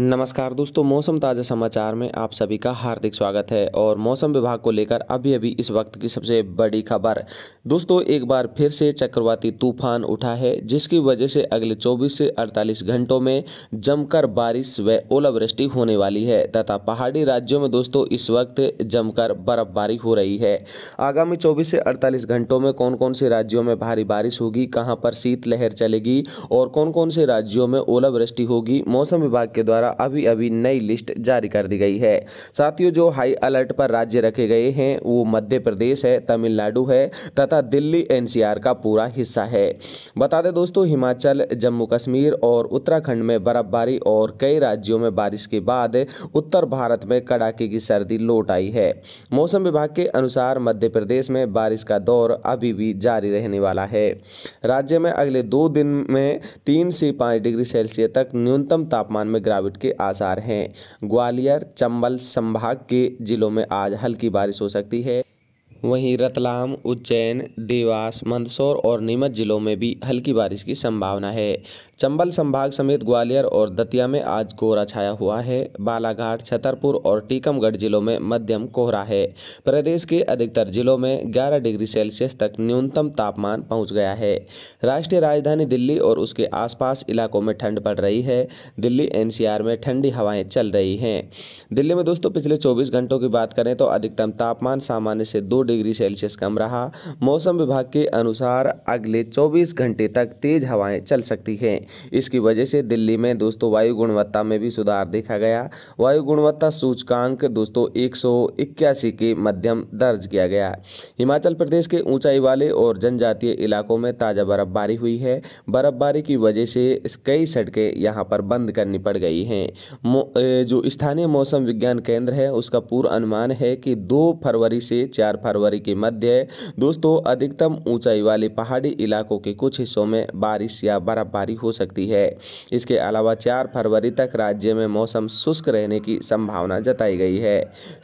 नमस्कार दोस्तों मौसम ताज़ा समाचार में आप सभी का हार्दिक स्वागत है और मौसम विभाग को लेकर अभी अभी इस वक्त की सबसे बड़ी खबर दोस्तों एक बार फिर से चक्रवाती तूफान उठा है जिसकी वजह से अगले 24 से 48 घंटों में जमकर बारिश व ओलावृष्टि होने वाली है तथा पहाड़ी राज्यों में दोस्तों इस वक्त जमकर बर्फबारी हो रही है आगामी चौबीस से अड़तालीस घंटों में कौन कौन से राज्यों में भारी बारिश होगी कहाँ पर शीतलहर चलेगी और कौन कौन से राज्यों में ओलावृष्टि होगी मौसम विभाग के द्वारा द्वारा अभी अभी नई लिस्ट जारी कर दी गई है साथियों जो हाई अलर्ट पर राज्य रखे गए हैं वो मध्य प्रदेश है तमिलनाडु है तथा दिल्ली एनसीआर का पूरा हिस्सा है बता दें दोस्तों हिमाचल जम्मू कश्मीर और उत्तराखंड में बर्फबारी और कई राज्यों में बारिश के बाद उत्तर भारत में कड़ाके की सर्दी लौट आई है मौसम विभाग के अनुसार मध्य प्रदेश में बारिश का दौर अभी भी जारी रहने वाला है राज्य में अगले दो दिन में तीन से पाँच डिग्री सेल्सियस तक न्यूनतम तापमान में गिरावट गिरावट के आसार हैं ग्वालियर चंबल संभाग के जिलों में आज हल्की बारिश हो सकती है वहीं रतलाम उज्जैन देवास मंदसौर और नीमच जिलों में भी हल्की बारिश की संभावना है चंबल संभाग समेत ग्वालियर और दतिया में आज कोहरा छाया हुआ है बालाघाट छतरपुर और टीकमगढ़ जिलों में मध्यम कोहरा है प्रदेश के अधिकतर जिलों में 11 डिग्री सेल्सियस तक न्यूनतम तापमान पहुंच गया है राष्ट्रीय राजधानी दिल्ली और उसके आसपास इलाकों में ठंड पड़ रही है दिल्ली एनसीआर में ठंडी हवाएं चल रही हैं दिल्ली में दोस्तों पिछले 24 घंटों की बात करें तो अधिकतम तापमान सामान्य से दो डिग्री डिग्री सेल्सियस कम रहा मौसम विभाग के अनुसार अगले 24 घंटे तक तेज हवाएं चल सकती हैं इसकी वजह से दिल्ली में दोस्तों वायु गुणवत्ता में भी सुधार देखा गया वायु गुणवत्ता सूचकांक दोस्तों एक के मध्यम दर्ज किया गया हिमाचल प्रदेश के ऊंचाई वाले और जनजातीय इलाकों में ताज़ा बर्फबारी हुई है बर्फबारी की वजह से कई सड़कें यहाँ पर बंद करनी पड़ गई हैं जो स्थानीय मौसम विज्ञान केंद्र है उसका पूर्व अनुमान है कि दो फरवरी से चार फरवरी फरवरी के मध्य दोस्तों अधिकतम ऊंचाई वाले पहाड़ी इलाकों के कुछ हिस्सों में बारिश या बर्फबारी हो सकती है इसके अलावा चार फरवरी तक राज्य में मौसम शुष्क रहने की संभावना जताई गई है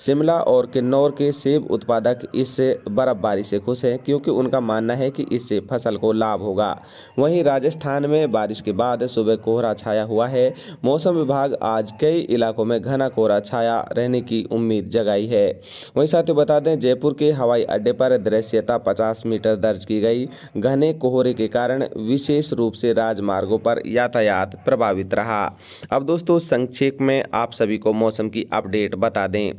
शिमला और किन्नौर के सेब उत्पादक इस बर्फबारी से खुश हैं क्योंकि उनका मानना है कि इससे फसल को लाभ होगा वहीं राजस्थान में बारिश के बाद सुबह कोहरा छाया हुआ है मौसम विभाग आज कई इलाकों में घना कोहरा छाया रहने की उम्मीद जगाई है वहीं साथ ही बता दें जयपुर के हवाई अड्डे पर दृश्यता 50 मीटर दर्ज की गई घने कोहरे के कारण विशेष रूप से राजमार्गों पर यातायात प्रभावित रहा अब दोस्तों संक्षेप में आप सभी को मौसम की अपडेट बता दें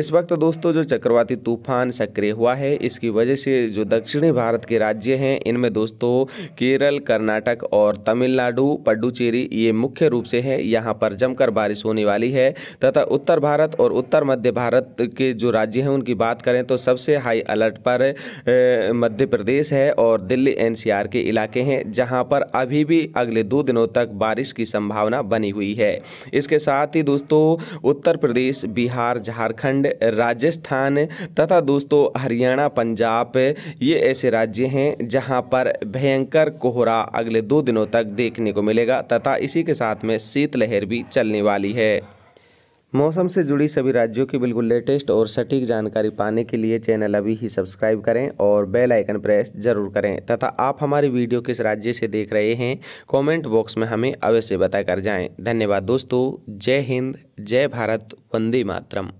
इस वक्त दोस्तों जो चक्रवाती तूफान सक्रिय हुआ है इसकी वजह से जो दक्षिणी भारत के राज्य हैं इनमें दोस्तों केरल कर्नाटक और तमिलनाडु पडुचेरी ये मुख्य रूप से है यहाँ पर जमकर बारिश होने वाली है तथा उत्तर भारत और उत्तर मध्य भारत के जो राज्य हैं उनकी बात करें तो सबसे हाई अलर्ट पर मध्य प्रदेश है और दिल्ली एनसीआर के इलाके हैं जहां पर अभी भी अगले दो दिनों तक बारिश की संभावना बनी हुई है इसके साथ ही दोस्तों उत्तर प्रदेश बिहार झारखंड राजस्थान तथा दोस्तों हरियाणा पंजाब ये ऐसे राज्य हैं जहां पर भयंकर कोहरा अगले दो दिनों तक देखने को मिलेगा तथा इसी के साथ में शीतलहर भी चलने वाली है मौसम से जुड़ी सभी राज्यों की बिल्कुल लेटेस्ट और सटीक जानकारी पाने के लिए चैनल अभी ही सब्सक्राइब करें और बेल आइकन प्रेस जरूर करें तथा आप हमारी वीडियो किस राज्य से देख रहे हैं कमेंट बॉक्स में हमें अवश्य बताकर जाएं धन्यवाद दोस्तों जय हिंद जय भारत वंदे मातरम